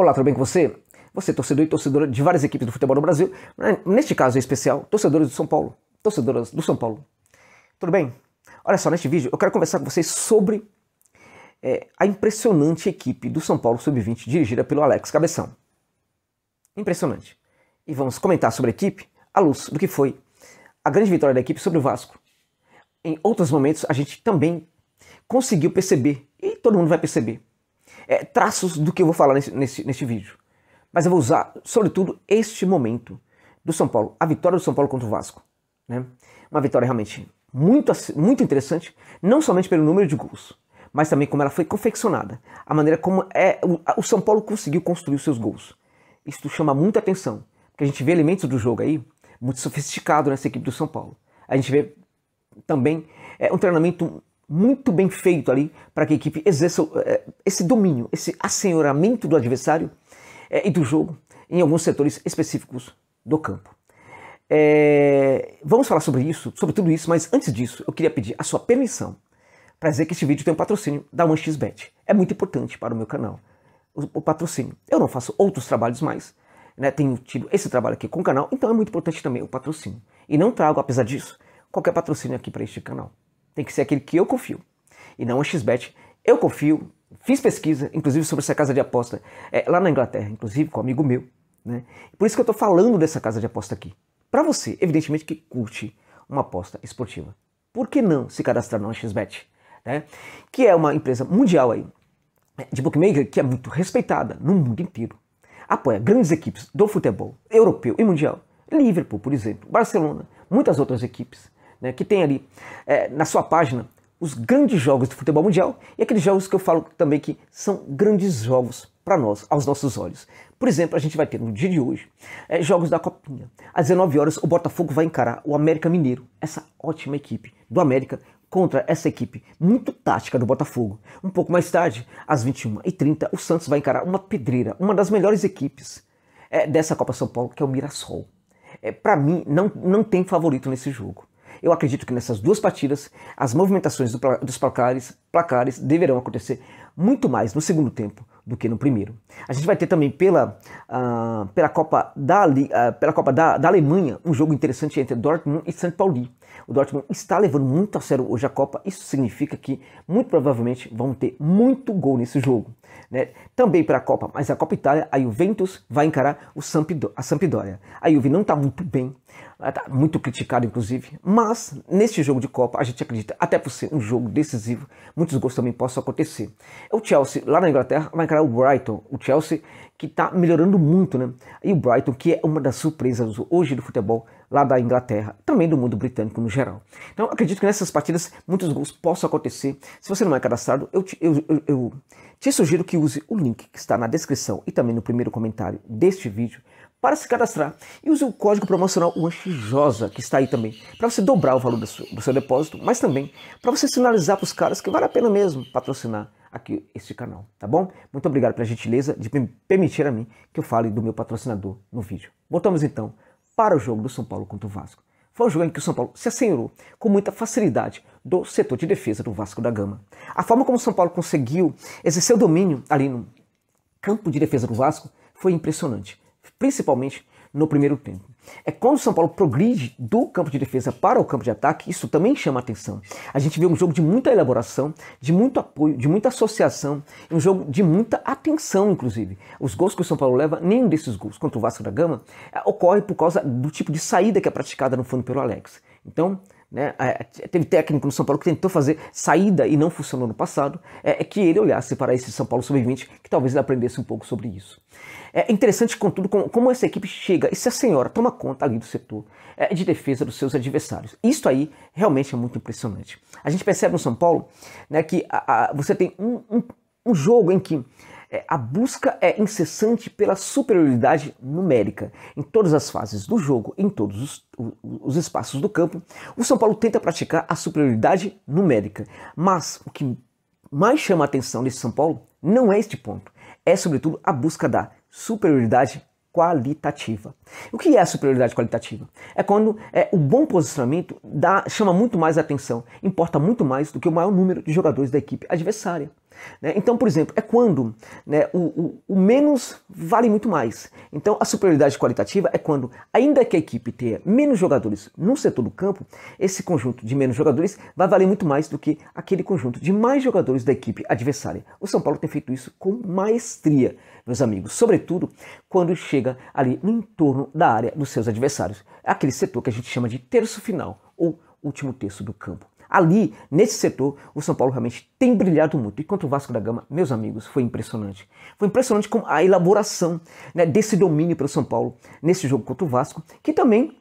Olá, tudo bem com você? Você, torcedor e torcedora de várias equipes do futebol do Brasil, né? neste caso em especial, torcedores do São Paulo, torcedoras do São Paulo. Tudo bem? Olha só, neste vídeo eu quero conversar com vocês sobre é, a impressionante equipe do São Paulo Sub-20 dirigida pelo Alex Cabeção. Impressionante. E vamos comentar sobre a equipe à luz do que foi a grande vitória da equipe sobre o Vasco. Em outros momentos a gente também conseguiu perceber, e todo mundo vai perceber, é, traços do que eu vou falar nesse, nesse, nesse vídeo. Mas eu vou usar, sobretudo, este momento do São Paulo, a vitória do São Paulo contra o Vasco. Né? Uma vitória realmente muito, muito interessante, não somente pelo número de gols, mas também como ela foi confeccionada, a maneira como é, o, o São Paulo conseguiu construir os seus gols. Isso chama muita atenção, porque a gente vê elementos do jogo aí muito sofisticado nessa equipe do São Paulo. A gente vê também é, um treinamento muito bem feito ali para que a equipe exerça eh, esse domínio, esse assenhoramento do adversário eh, e do jogo em alguns setores específicos do campo. É, vamos falar sobre isso, sobre tudo isso, mas antes disso, eu queria pedir a sua permissão para dizer que este vídeo tem um patrocínio da 1xBet. É muito importante para o meu canal, o, o patrocínio. Eu não faço outros trabalhos mais, né? tenho tido esse trabalho aqui com o canal, então é muito importante também o patrocínio. E não trago, apesar disso, qualquer patrocínio aqui para este canal. Tem que ser aquele que eu confio. E não o XBET. Eu confio, fiz pesquisa, inclusive sobre essa casa de aposta, é, lá na Inglaterra, inclusive com um amigo meu. Né? Por isso que eu estou falando dessa casa de aposta aqui. Para você, evidentemente, que curte uma aposta esportiva. Por que não se cadastrar na XBET? Né? Que é uma empresa mundial aí, é, de bookmaker que é muito respeitada no mundo inteiro. Apoia grandes equipes do futebol europeu e mundial. Liverpool, por exemplo, Barcelona, muitas outras equipes né, que tem ali é, na sua página os grandes jogos do futebol mundial e aqueles jogos que eu falo também que são grandes jogos para nós, aos nossos olhos. Por exemplo, a gente vai ter no dia de hoje é, jogos da Copinha. Às 19 horas, o Botafogo vai encarar o América Mineiro, essa ótima equipe do América, contra essa equipe muito tática do Botafogo. Um pouco mais tarde, às 21h30, o Santos vai encarar uma pedreira, uma das melhores equipes é, dessa Copa São Paulo, que é o Mirassol. É, para mim, não, não tem favorito nesse jogo. Eu acredito que nessas duas partidas, as movimentações do, dos placares, placares deverão acontecer muito mais no segundo tempo do que no primeiro. A gente vai ter também pela, uh, pela Copa, da, uh, pela Copa da, da, Alemanha um jogo interessante entre Dortmund e St. Pauli. O Dortmund está levando muito a sério hoje a Copa, isso significa que muito provavelmente vão ter muito gol nesse jogo. Né? Também para a Copa, mas a Copa Itália, a Juventus vai encarar o Sampdo a Sampdoria. A Juve não está muito bem, está muito criticado, inclusive. Mas, neste jogo de Copa, a gente acredita, até por ser um jogo decisivo, muitos gols também possam acontecer. É o Chelsea, lá na Inglaterra, vai encarar o Brighton. O Chelsea, que está melhorando muito, né? E o Brighton, que é uma das surpresas hoje do futebol lá da Inglaterra, também do mundo britânico no geral. Então, acredito que nessas partidas muitos gols possam acontecer. Se você não é cadastrado, eu te, eu, eu, eu te sugiro que use o link que está na descrição e também no primeiro comentário deste vídeo para se cadastrar e use o código promocional Wanxijosa, que está aí também, para você dobrar o valor do seu, do seu depósito, mas também para você sinalizar para os caras que vale a pena mesmo patrocinar aqui este canal, tá bom? Muito obrigado pela gentileza de permitir a mim que eu fale do meu patrocinador no vídeo. Voltamos então para o jogo do São Paulo contra o Vasco. Foi um jogo em que o São Paulo se assenhorou com muita facilidade do setor de defesa do Vasco da Gama. A forma como o São Paulo conseguiu exercer o domínio ali no campo de defesa do Vasco foi impressionante principalmente no primeiro tempo. É quando o São Paulo progride do campo de defesa para o campo de ataque, isso também chama atenção. A gente vê um jogo de muita elaboração, de muito apoio, de muita associação, um jogo de muita atenção, inclusive. Os gols que o São Paulo leva, nenhum desses gols contra o Vasco da Gama é, ocorre por causa do tipo de saída que é praticada no fundo pelo Alex. Então, né? É, é, teve técnico no São Paulo que tentou fazer saída e não funcionou no passado, é, é que ele olhasse para esse São Paulo sub-20, que talvez ele aprendesse um pouco sobre isso. É interessante, contudo, como, como essa equipe chega e se a senhora toma conta ali do setor é, de defesa dos seus adversários. Isso aí realmente é muito impressionante. A gente percebe no São Paulo né, que a, a, você tem um, um, um jogo em que é, a busca é incessante pela superioridade numérica. Em todas as fases do jogo, em todos os, os espaços do campo, o São Paulo tenta praticar a superioridade numérica. Mas o que mais chama a atenção desse São Paulo não é este ponto. É, sobretudo, a busca da superioridade qualitativa. O que é a superioridade qualitativa? É quando é, o bom posicionamento dá, chama muito mais atenção, importa muito mais do que o maior número de jogadores da equipe adversária. Né? Então, por exemplo, é quando né, o, o, o, menos vale muito mais. Então, a superioridade qualitativa é quando, ainda que a equipe tenha menos jogadores no setor do campo, esse conjunto de menos jogadores vai valer muito mais do que aquele conjunto de mais jogadores da equipe adversária. O São Paulo tem feito isso com maestria, meus amigos, sobretudo quando chega ali no entorno da área dos seus adversários, aquele setor que a gente chama de terço final ou último terço do campo. Ali, nesse setor, o São Paulo realmente tem brilhado muito. E quanto ao Vasco da Gama, meus amigos, foi impressionante. Foi impressionante com a elaboração né, desse domínio para o São Paulo nesse jogo contra o Vasco, que também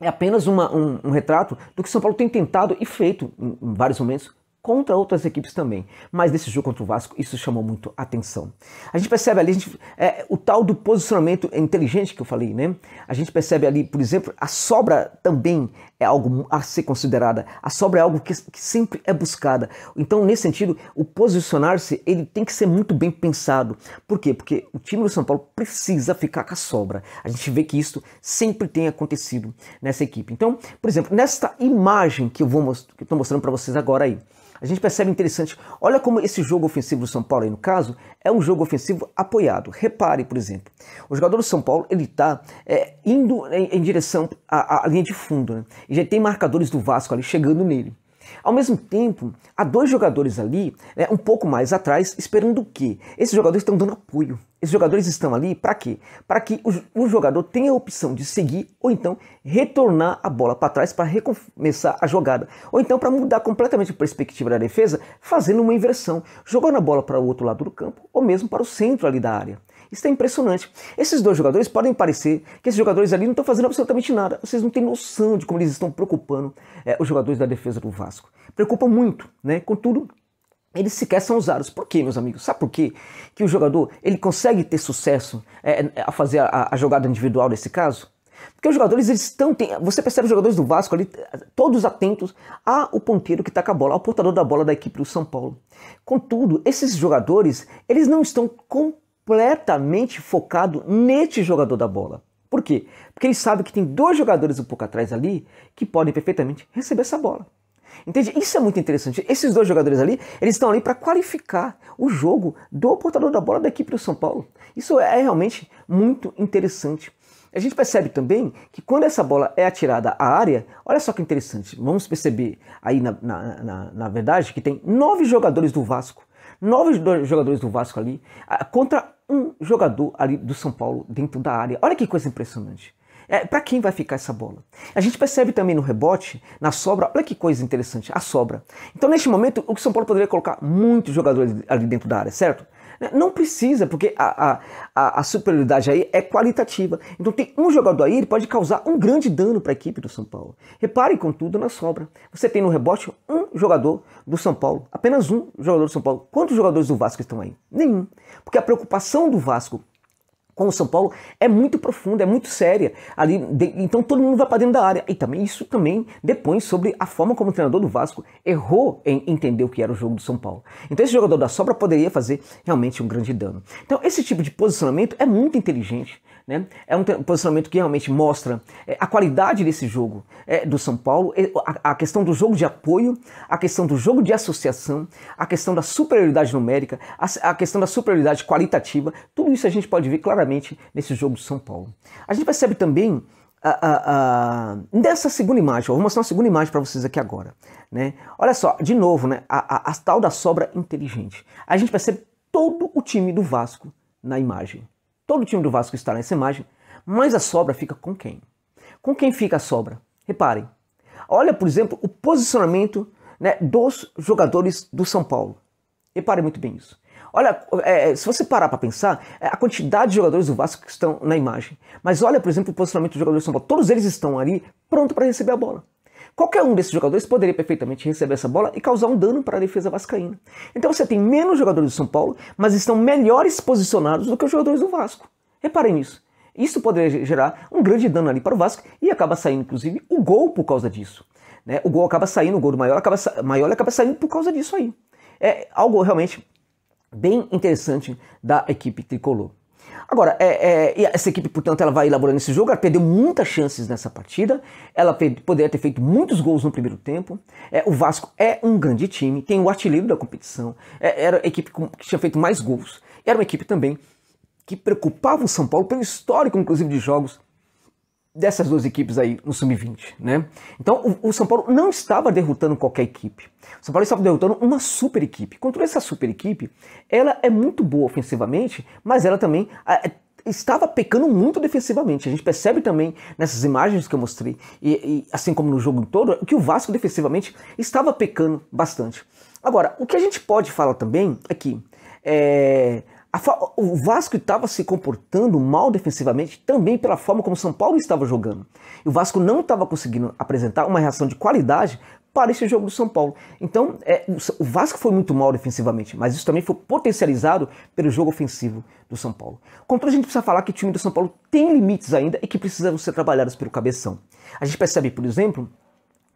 é apenas uma, um, um, retrato do que o São Paulo tem tentado e feito em, em vários momentos contra outras equipes também. Mas nesse jogo contra o Vasco, isso chamou muito atenção. A gente percebe ali gente, é, o tal do posicionamento inteligente que eu falei, né? A gente percebe ali, por exemplo, a sobra também é algo a ser considerada. A sobra é algo que, que sempre é buscada. Então, nesse sentido, o posicionar-se, ele tem que ser muito bem pensado. Por quê? Porque o time do São Paulo precisa ficar com a sobra. A gente vê que isso sempre tem acontecido nessa equipe. Então, por exemplo, nesta imagem que eu vou que eu estou mostrando para vocês agora aí, a gente percebe interessante. Olha como esse jogo ofensivo do São Paulo, aí no caso, é um jogo ofensivo apoiado. Repare, por exemplo, o jogador do São Paulo ele está é, indo em, em direção à, à, linha de fundo, né? e já tem marcadores do Vasco ali chegando nele. Ao mesmo tempo, há dois jogadores ali, né, um pouco mais atrás, esperando o quê? Esses jogadores estão dando apoio. Esses jogadores estão ali para quê? Para que o, o, jogador tenha a opção de seguir ou então retornar a bola para trás para recomeçar a jogada. Ou então para mudar completamente a perspectiva da defesa, fazendo uma inversão, jogando a bola para o outro lado do campo ou mesmo para o centro ali da área. Isso é impressionante. Esses dois jogadores podem parecer que esses jogadores ali não estão fazendo absolutamente nada. Vocês não têm noção de como eles estão preocupando é, os jogadores da defesa do Vasco. Preocupa muito, né? Contudo, eles sequer são usados. Por quê, meus amigos? Sabe por quê? Que o jogador ele consegue ter sucesso é, a fazer a, a jogada individual nesse caso? Porque os jogadores eles estão. Tem, você percebe os jogadores do Vasco ali, todos atentos ao ponteiro que está com a bola, ao portador da bola da equipe do São Paulo. Contudo, esses jogadores eles não estão com, completamente focado neste jogador da bola. Por quê? Porque ele sabe que tem dois jogadores um pouco atrás ali que podem perfeitamente receber essa bola. Entende? Isso é muito interessante. Esses dois jogadores ali, eles estão ali para qualificar o jogo do portador da bola da equipe do São Paulo. Isso é realmente muito interessante. A gente percebe também que quando essa bola é atirada à área, olha só que interessante. Vamos perceber aí, na, na, na, na verdade, que tem nove jogadores do Vasco. Nove jogadores do Vasco ali contra um jogador ali do São Paulo dentro da área. Olha que coisa impressionante. É, para quem vai ficar essa bola? A gente percebe também no rebote, na sobra, olha que coisa interessante, a sobra. Então, neste momento, o São Paulo poderia colocar muitos jogadores ali dentro da área, certo? Não precisa, porque a, a, a superioridade aí é qualitativa. Então tem um jogador aí, ele pode causar um grande dano para a equipe do São Paulo. Repare, contudo, na sobra. Você tem no rebote um jogador do São Paulo, apenas um jogador do São Paulo. Quantos jogadores do Vasco estão aí? Nenhum. Porque a preocupação do Vasco com o São Paulo é muito profunda, é muito séria ali. De, então todo mundo vai para dentro da área. E também isso também depõe sobre a forma como o treinador do Vasco errou em entender o que era o jogo do São Paulo. Então esse jogador da sobra poderia fazer realmente um grande dano. Então esse tipo de posicionamento é muito inteligente. Né? É um posicionamento que realmente mostra eh, a qualidade desse jogo é, do São Paulo, a, a questão do jogo de apoio, a questão do jogo de associação, a questão da superioridade numérica, a, a questão da superioridade qualitativa, tudo isso a gente pode ver claramente nesse jogo do São Paulo. A gente percebe também a, a, segunda imagem, vou mostrar uma segunda imagem para vocês aqui agora. Né? Olha só, de novo, né? a, a tal da sobra inteligente. A gente percebe todo o time do Vasco na imagem. Todo o time do Vasco está nessa imagem, mas a sobra fica com quem? Com quem fica a sobra? Reparem. Olha, por exemplo, o posicionamento né, dos jogadores do São Paulo. Reparem muito bem isso. Olha, é, é se você parar para pensar, é, a quantidade de jogadores do Vasco que estão na imagem. Mas olha, por exemplo, o posicionamento dos jogadores do São Paulo. Todos eles estão ali pronto para receber a bola. Qualquer um desses jogadores poderia perfeitamente receber essa bola e causar um dano para a defesa vascaína. Então você tem menos jogadores do São Paulo, mas estão melhores posicionados do que os jogadores do Vasco. Reparem nisso. Isso poderia gerar um grande dano ali para o Vasco e acaba saindo, inclusive, o gol por causa disso. Né? O gol acaba saindo, o gol do Maior acaba, sa Maior acaba saindo por causa disso aí. É algo realmente bem interessante da equipe tricolor. Agora, é, é, essa equipe, portanto, ela vai elaborando esse jogo, ela perdeu muitas chances nessa partida, ela poderia ter feito muitos gols no primeiro tempo. É, o Vasco é um grande time, tem o artilheiro da competição, é, era a equipe que tinha feito mais gols. Era uma equipe também que preocupava o São Paulo pelo histórico, inclusive, de jogos dessas duas equipes aí no sub-20, né? Então o, o, São Paulo não estava derrotando qualquer equipe. O São Paulo estava derrotando uma super equipe. Contra essa super equipe, ela é muito boa ofensivamente, mas ela também a, é, estava pecando muito defensivamente. A gente percebe também nessas imagens que eu mostrei, e, e, assim como no jogo todo, que o Vasco defensivamente estava pecando bastante. Agora, o que a gente pode falar também é que é, o Vasco estava se comportando mal defensivamente também pela forma como o São Paulo estava jogando. E o Vasco não estava conseguindo apresentar uma reação de qualidade para esse jogo do São Paulo. Então, é, o Vasco foi muito mal defensivamente, mas isso também foi potencializado pelo jogo ofensivo do São Paulo. Contudo, a gente precisa falar que o time do São Paulo tem limites ainda e que precisam ser trabalhados pelo cabeção. A gente percebe, por exemplo,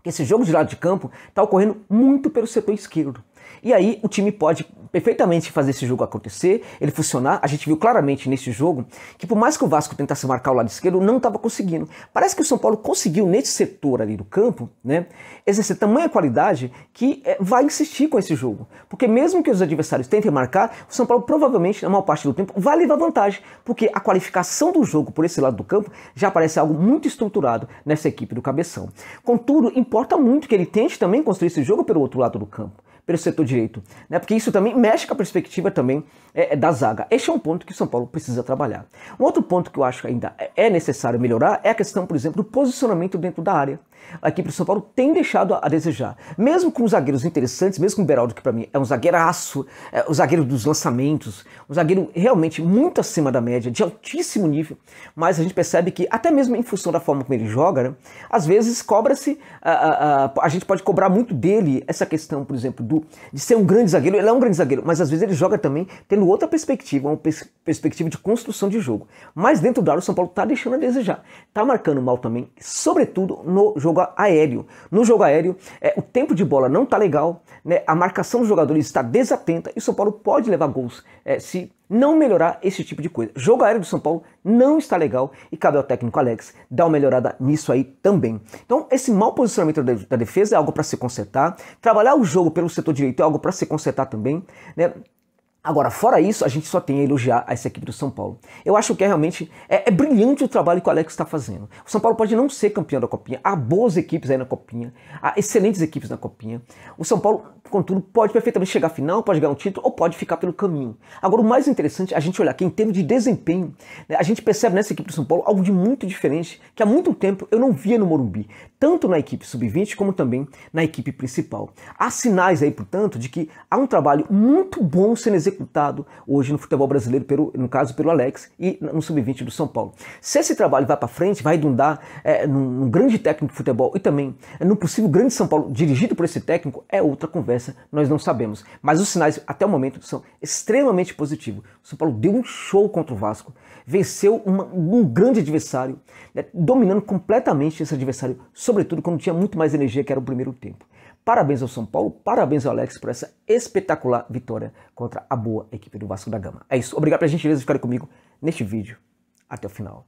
que esse jogo de lado de campo está ocorrendo muito pelo setor esquerdo. E aí o time pode perfeitamente fazer esse jogo acontecer, ele funcionar. A gente viu claramente nesse jogo que por mais que o Vasco tentasse marcar o lado esquerdo, não estava conseguindo. Parece que o São Paulo conseguiu nesse setor ali do campo, né, exercer tamanha qualidade que é, vai insistir com esse jogo. Porque mesmo que os adversários tentem marcar, o São Paulo provavelmente, na maior parte do tempo, vai levar vantagem, porque a qualificação do jogo por esse lado do campo já parece algo muito estruturado nessa equipe do Cabeção. Contudo, importa muito que ele tente também construir esse jogo pelo outro lado do campo pelo setor direito, né? Porque isso também mexe com a perspectiva também é, é, da zaga. Este é um ponto que o São Paulo precisa trabalhar. Um outro ponto que eu acho que ainda é necessário melhorar é a questão, por exemplo, do posicionamento dentro da área aqui para o São Paulo tem deixado a, desejar. Mesmo com zagueiros interessantes, mesmo com o Beraldo, que para mim é um zagueiraço, é o zagueiro dos lançamentos, um zagueiro realmente muito acima da média, de altíssimo nível, mas a gente percebe que, até mesmo em função da forma como ele joga, né, às vezes cobra-se, a, a, a, a, gente pode cobrar muito dele essa questão, por exemplo, do, de ser um grande zagueiro, ele é um grande zagueiro, mas às vezes ele joga também tendo outra perspectiva, uma pers perspectiva de construção de jogo. Mas dentro do ar o São Paulo está deixando a desejar, está marcando mal também, sobretudo no jogo jogo aéreo. No jogo aéreo, é, o tempo de bola não está legal, né, a marcação dos jogadores está desatenta e o São Paulo pode levar gols é, se não melhorar esse tipo de coisa. jogo aéreo do São Paulo não está legal e cabe ao técnico Alex dar uma melhorada nisso aí também. Então, esse mau posicionamento da defesa é algo para se consertar. Trabalhar o jogo pelo setor direito é algo para se consertar também. Né? Agora, fora isso, a gente só tem a elogiar essa equipe do São Paulo. Eu acho que é realmente é, é brilhante o trabalho que o Alex está fazendo. O São Paulo pode não ser campeão da Copinha, há boas equipes aí na Copinha, há excelentes equipes na Copinha. O São Paulo, contudo, pode perfeitamente chegar à final, pode ganhar um título ou pode ficar pelo caminho. Agora, o mais interessante é a gente olhar que, em termos de desempenho, né, a gente percebe nessa equipe do São Paulo algo de muito diferente que há muito tempo eu não via no Morumbi, tanto na equipe sub-20 como também na equipe principal. Há sinais aí, portanto, de que há um trabalho muito bom sendo executado executado hoje no futebol brasileiro, pelo, no caso pelo Alex e no sub-20 do São Paulo. Se esse trabalho vai para frente, vai redundar é, num, num, grande técnico de futebol e também no possível grande São Paulo dirigido por esse técnico, é outra conversa, nós não sabemos. Mas os sinais até o momento são extremamente positivos. O São Paulo deu um show contra o Vasco, venceu uma, um grande adversário, né, dominando completamente esse adversário, sobretudo quando tinha muito mais energia que era o primeiro tempo. Parabéns ao São Paulo, parabéns ao Alex por essa espetacular vitória contra a boa equipe do Vasco da Gama. É isso. Obrigado pela gentileza de ficar comigo neste vídeo até o final.